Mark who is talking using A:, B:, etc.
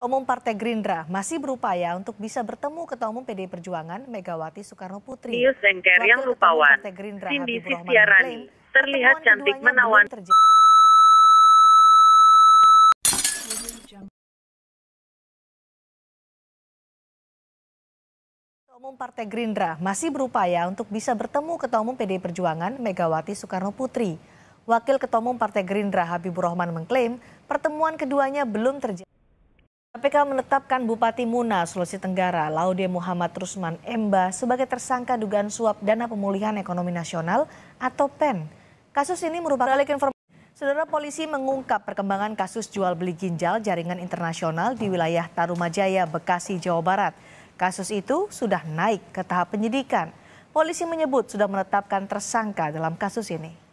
A: Umum Partai Gerindra masih berupaya untuk bisa bertemu Ketua Umum PDI Perjuangan Megawati Soekarno Putri. Iya, Sengker yang rupawan, Cindy Sistiarani, terlihat cantik menawan. Umum Partai Gerindra masih berupaya untuk bisa bertemu Ketua Umum PDI Perjuangan Megawati Soekarno Putri. Wakil Ketua Umum Partai Gerindra Habibur Rahman mengklaim pertemuan keduanya belum terjadi. KPK menetapkan Bupati Muna, Sulawesi Tenggara, Laude Muhammad Rusman Emba sebagai tersangka dugaan suap Dana Pemulihan Ekonomi Nasional atau PEN. Kasus ini merupakan balik informasi. Saudara polisi mengungkap perkembangan kasus jual beli ginjal jaringan internasional di wilayah Tarumajaya, Bekasi, Jawa Barat. Kasus itu sudah naik ke tahap penyidikan. Polisi menyebut sudah menetapkan tersangka dalam kasus ini.